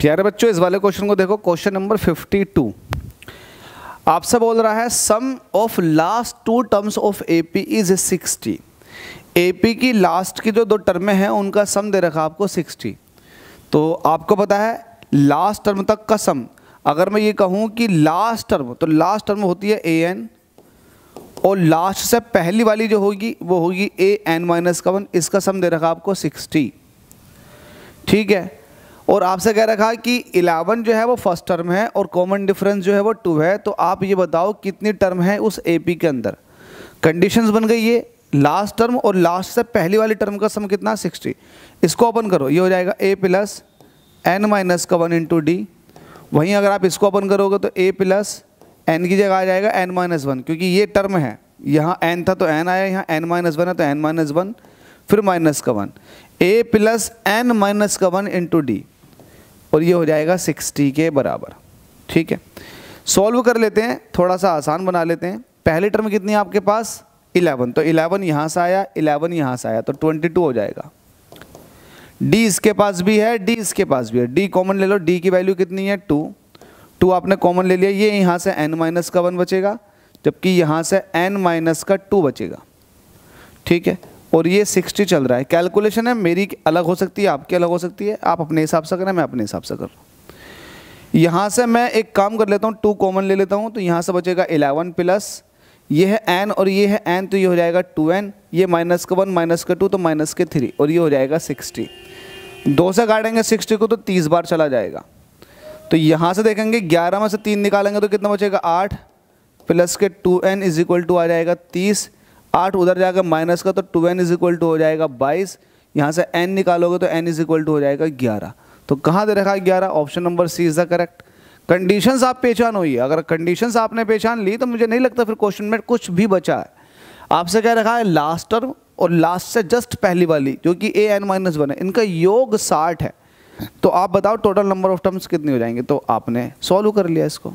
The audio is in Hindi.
प्यारे बच्चों इस वाले क्वेश्चन को देखो क्वेश्चन नंबर 52 आपसे बोल रहा है sum of last two terms of AP is 60 AP की लास्ट की जो दो टर्में हैं उनका सम दे रखा आपको 60 तो आपको पता है लास्ट टर्म तक का सम अगर मैं ये कहूँ कि लास्ट टर्म तो लास्ट टर्म होती है ए एन और लास्ट से पहली वाली जो होगी वो होगी ए एन माइनस का वन इसका सम दे रखा आपको सिक्सटी ठीक है और आपसे कह रखा है कि इलेवन जो है वो फर्स्ट टर्म है और कॉमन डिफरेंस जो है वो टू है तो आप ये बताओ कितनी टर्म है उस ए के अंदर कंडीशंस बन गई ये लास्ट टर्म और लास्ट से पहली वाली टर्म का सम कितना सिक्सटी इसको ओपन करो ये हो जाएगा ए प्लस एन माइनस का वन इंटू डी वहीं अगर आप इसको ओपन करोगे तो ए प्लस एन की जगह आ जाएगा एन माइनस वन क्योंकि ये टर्म है यहाँ एन था तो एन आया यहाँ एन माइनस वन है तो एन माइनस वन फिर माइनस का one A plus N minus का वन इंटू डी और ये हो जाएगा सिक्सटी के बराबर ठीक है सॉल्व कर लेते हैं थोड़ा सा आसान बना लेते हैं पहले टर्म कितनी है आपके पास इलेवन तो इलेवन यहाँ से आया इलेवन यहाँ से आया तो ट्वेंटी टू हो जाएगा डी इसके पास भी है डी इसके पास भी है डी कॉमन ले लो डी की वैल्यू कितनी है टू टू आपने कॉमन ले लिया ये यहाँ से एन माइनस का वन बचेगा जबकि यहाँ से एन माइनस का टू बचेगा ठीक है और ये सिक्सटी चल रहा है कैलकुलेशन है मेरी अलग हो सकती है आपकी अलग हो सकती है आप अपने हिसाब से करें मैं अपने हिसाब से कर यहाँ से मैं एक काम कर लेता हूँ टू कॉमन ले लेता हूँ तो यहाँ से बचेगा इलेवन प्लस ये है एन और ये है एन तो ये हो जाएगा टू एन ये माइनस का वन माइनस का टू तो माइनस के थ्री और ये हो जाएगा सिक्सटी दो से काटेंगे सिक्सटी को तो तीस बार चला जाएगा तो यहाँ से देखेंगे ग्यारह में से तीन निकालेंगे तो कितना बचेगा आठ प्लस के two N is equal to आ जाएगा तीस आठ उधर जाकर माइनस का तो two N is equal to हो जाएगा बाईस यहाँ से एन निकालोगे तो एन इज इक्वल टू हो जाएगा ग्यारह तो कहाँ दे रखा है ग्यारह option number C is the correct conditions आप पहचान हुई अगर कंडीशंस आपने पहचान ली तो मुझे नहीं लगता फिर क्वेश्चन में कुछ भी बचा है आपसे क्या रखा है लास्ट टर्म और लास्ट से जस्ट पहली वाली जो कि ए एन माइनस वन है इनका योग साठ है तो आप बताओ टोटल नंबर ऑफ टर्म्स कितनी हो जाएंगे तो आपने सॉल्व कर लिया इसको